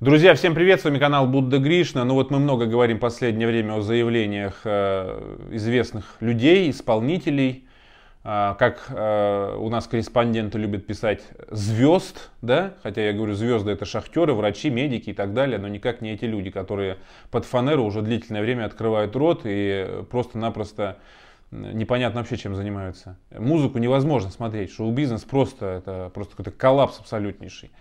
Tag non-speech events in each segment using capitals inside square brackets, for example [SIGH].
Друзья, всем привет, с вами канал Будда Гришна. Ну вот мы много говорим в последнее время о заявлениях э, известных людей, исполнителей, а, как э, у нас корреспонденты любят писать звезд, да, хотя я говорю звезды это шахтеры, врачи, медики и так далее, но никак не эти люди, которые под фанеру уже длительное время открывают рот и просто-напросто непонятно вообще, чем занимаются. Музыку невозможно смотреть, шоу-бизнес просто, это просто какой-то коллапс абсолютнейший.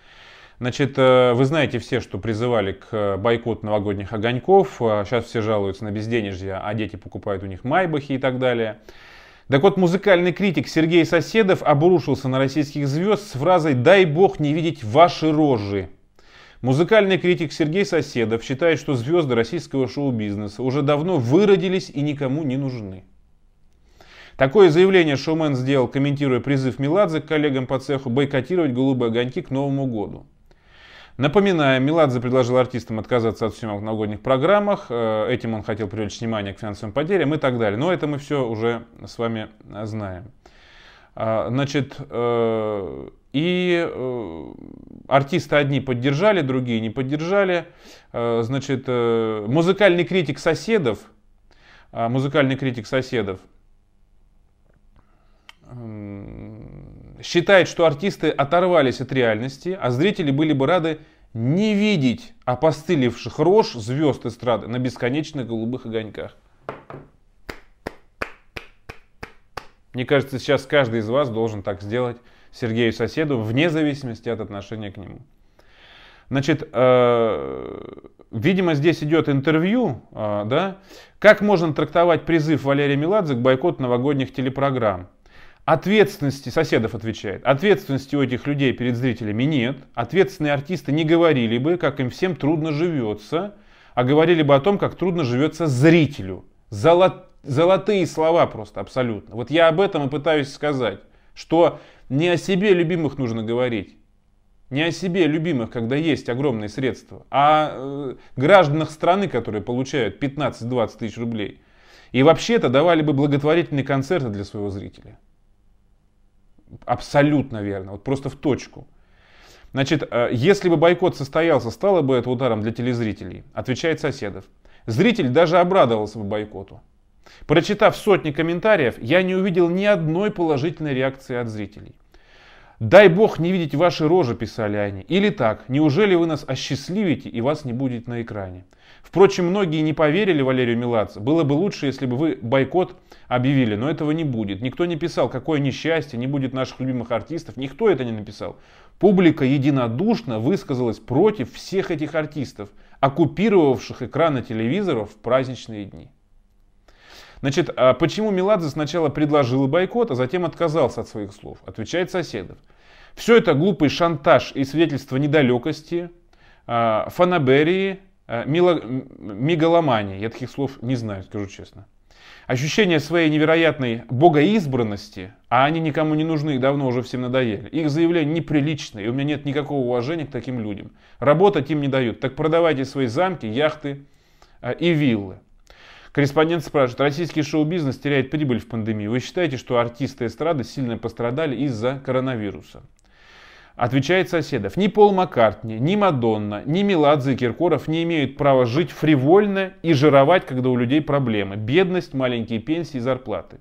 Значит, э, вы знаете все, что призывали к э, бойкоту новогодних огоньков. Сейчас э, все жалуются на безденежье, а дети покупают у них майбахи и так далее. Так вот, музыкальный критик Сергей Соседов обрушился на российских звезд с фразой «Дай бог не видеть ваши рожи». Музыкальный критик Сергей Соседов считает, что звезды российского шоу-бизнеса уже давно выродились и никому не нужны. Такое заявление шоумен сделал, комментируя призыв Меладзе к коллегам по цеху бойкотировать «Голубые огоньки» к Новому году. Напоминаю, Меладзе предложил артистам отказаться от съемок в новогодних программах, э, этим он хотел привлечь внимание к финансовым потерям и так далее. Но это мы все уже с вами знаем. А, значит, э, и э, артисты одни поддержали, другие не поддержали. Значит, музыкальный критик соседов, а, музыкальный критик соседов, считает, что артисты оторвались от реальности, а зрители были бы рады не видеть опостылевших рож звезд эстрады на бесконечных голубых огоньках. Мне кажется, сейчас каждый из вас должен так сделать Сергею соседу, вне зависимости от отношения к нему. Значит, э, видимо, здесь идет интервью, э, да? Как можно трактовать призыв Валерия Меладзе к бойкоту новогодних телепрограмм? Ответственности соседов отвечает. Ответственности у этих людей перед зрителями нет. Ответственные артисты не говорили бы, как им всем трудно живется, а говорили бы о том, как трудно живется зрителю. Золот... Золотые слова просто абсолютно. Вот я об этом и пытаюсь сказать, что не о себе любимых нужно говорить. Не о себе любимых, когда есть огромные средства, а о э, гражданах страны, которые получают 15-20 тысяч рублей. И вообще-то давали бы благотворительные концерты для своего зрителя. Абсолютно верно, вот просто в точку. Значит, э, если бы бойкот состоялся, стало бы это ударом для телезрителей, отвечает Соседов. Зритель даже обрадовался бы бойкоту. Прочитав сотни комментариев, я не увидел ни одной положительной реакции от зрителей. «Дай бог не видеть ваши рожи», – писали они. Или так, «Неужели вы нас осчастливите и вас не будет на экране?» Впрочем, многие не поверили Валерию Меладзе. Было бы лучше, если бы вы бойкот объявили, но этого не будет. Никто не писал, какое несчастье, не будет наших любимых артистов. Никто это не написал. Публика единодушно высказалась против всех этих артистов, оккупировавших экраны телевизоров в праздничные дни. Значит, а почему Меладзе сначала предложил бойкот, а затем отказался от своих слов? Отвечает Соседов. Все это глупый шантаж и свидетельство недалекости, а, фанаберии, а, мегаломании. Я таких слов не знаю, скажу честно. Ощущение своей невероятной богоизбранности, а они никому не нужны, их давно уже всем надоели. Их заявления неприличны, и у меня нет никакого уважения к таким людям. Работать им не дают. Так продавайте свои замки, яхты а, и виллы. Корреспондент спрашивает, российский шоу-бизнес теряет прибыль в пандемии. Вы считаете, что артисты эстрады сильно пострадали из-за коронавируса? Отвечает соседов. Ни Пол Маккартни, ни Мадонна, ни Меладзе и Киркоров не имеют права жить фривольно и жировать, когда у людей проблемы. Бедность, маленькие пенсии, зарплаты.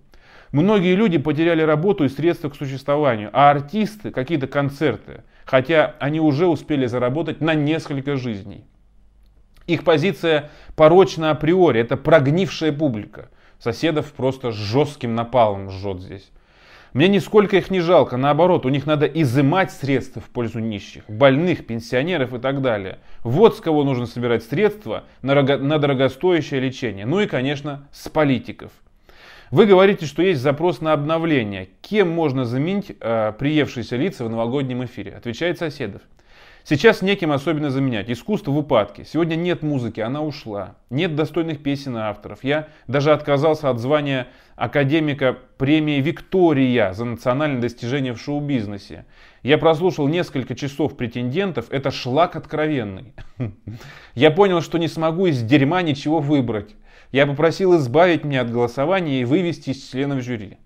Многие люди потеряли работу и средства к существованию, а артисты какие-то концерты, хотя они уже успели заработать на несколько жизней. Их позиция порочна априори, это прогнившая публика. Соседов просто жестким напалом жжет здесь. Мне нисколько их не жалко, наоборот, у них надо изымать средства в пользу нищих, больных, пенсионеров и так далее. Вот с кого нужно собирать средства на, рого- на дорогостоящее лечение. Ну и, конечно, с политиков. Вы говорите, что есть запрос на обновление. Кем можно заменить э, приевшиеся лица в новогоднем эфире? Отвечает соседов. Сейчас неким особенно заменять. Искусство в упадке. Сегодня нет музыки, она ушла. Нет достойных песен и авторов. Я даже отказался от звания академика премии «Виктория» за национальное достижение в шоу-бизнесе. Я прослушал несколько часов претендентов. Это шлак откровенный. [LAUGHS] Я понял, что не смогу из дерьма ничего выбрать. Я попросил избавить меня от голосования и вывести из членов жюри.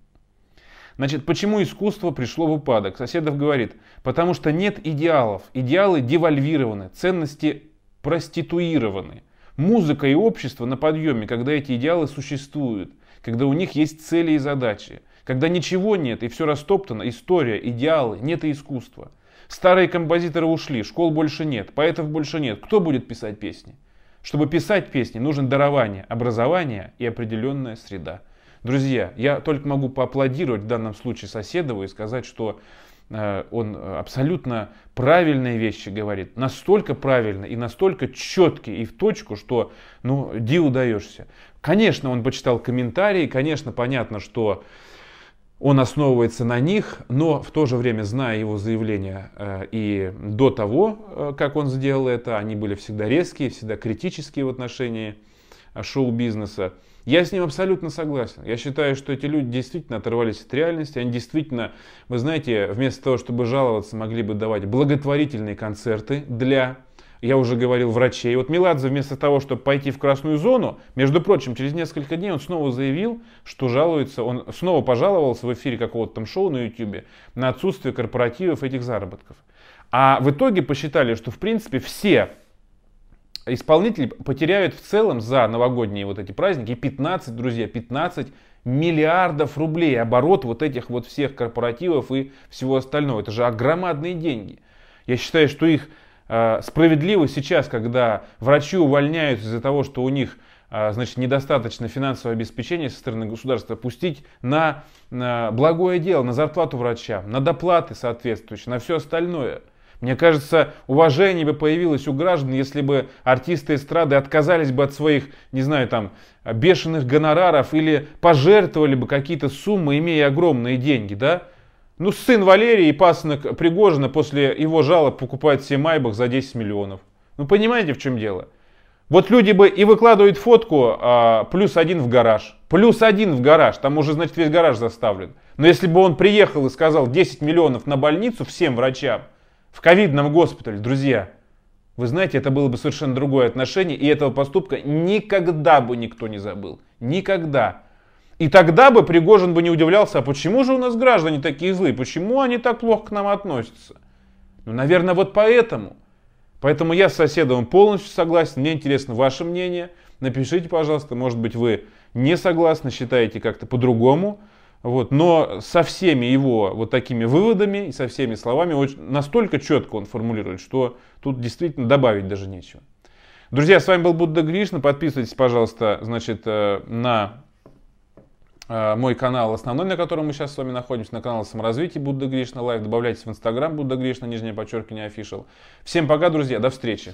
Значит, почему искусство пришло в упадок? Соседов говорит, потому что нет идеалов. Идеалы девальвированы, ценности проституированы. Музыка и общество на подъеме, когда эти идеалы существуют, когда у них есть цели и задачи, когда ничего нет и все растоптано, история, идеалы, нет и искусства. Старые композиторы ушли, школ больше нет, поэтов больше нет. Кто будет писать песни? Чтобы писать песни, нужен дарование, образование и определенная среда. Друзья, я только могу поаплодировать в данном случае Соседову и сказать, что э, он абсолютно правильные вещи говорит, настолько правильно и настолько четкий и в точку, что ну, ди удаешься. Конечно, он почитал комментарии, конечно, понятно, что он основывается на них, но в то же время, зная его заявления э, и до того, э, как он сделал это, они были всегда резкие, всегда критические в отношении Э, шоу-бизнеса. Я с ним абсолютно согласен. Я считаю, что эти люди действительно оторвались от реальности. Они действительно, вы знаете, вместо того, чтобы жаловаться, могли бы давать благотворительные концерты для я уже говорил, врачей. Вот Миладзе вместо того, чтобы пойти в красную зону, между прочим, через несколько дней он снова заявил, что жалуется, он снова пожаловался в эфире какого-то там шоу на YouTube на отсутствие корпоративов этих заработков. А в итоге посчитали, что в принципе все исполнители потеряют в целом за новогодние вот эти праздники 15, друзья, 15 миллиардов рублей оборот вот этих вот всех корпоративов и всего остального. Это же огромадные деньги. Я считаю, что их э, справедливо сейчас, когда врачи увольняются из-за того, что у них э, значит, недостаточно финансового обеспечения со стороны государства, пустить на, на э, благое дело, на зарплату врача, на доплаты соответствующие, на все остальное – мне кажется, уважение бы появилось у граждан, если бы артисты эстрады отказались бы от своих, не знаю, там, бешеных гонораров или пожертвовали бы какие-то суммы, имея огромные деньги, да? Ну, сын Валерии и пасынок Пригожина после его жалоб покупает себе Майбах за 10 миллионов. Ну, понимаете, в чем дело? Вот люди бы и выкладывают фотку а, плюс один в гараж. Плюс один в гараж. Там уже, значит, весь гараж заставлен. Но если бы он приехал и сказал 10 миллионов на больницу всем врачам, в ковидном госпитале, друзья, вы знаете, это было бы совершенно другое отношение, и этого поступка никогда бы никто не забыл. Никогда. И тогда бы Пригожин бы не удивлялся, а почему же у нас граждане такие злые, почему они так плохо к нам относятся? Ну, наверное, вот поэтому. Поэтому я с соседом полностью согласен, мне интересно ваше мнение. Напишите, пожалуйста, может быть, вы не согласны, считаете как-то по-другому. Вот, но со всеми его вот такими выводами и со всеми словами очень, настолько четко он формулирует, что тут действительно добавить даже нечего. Друзья, с вами был Будда Гришна. Подписывайтесь, пожалуйста, значит, э, на э, мой канал основной, на котором мы сейчас с вами находимся, на канал саморазвития Будда Гришна Лайф. Добавляйтесь в Инстаграм Будда Гришна, нижнее подчеркивание official. Всем пока, друзья, до встречи.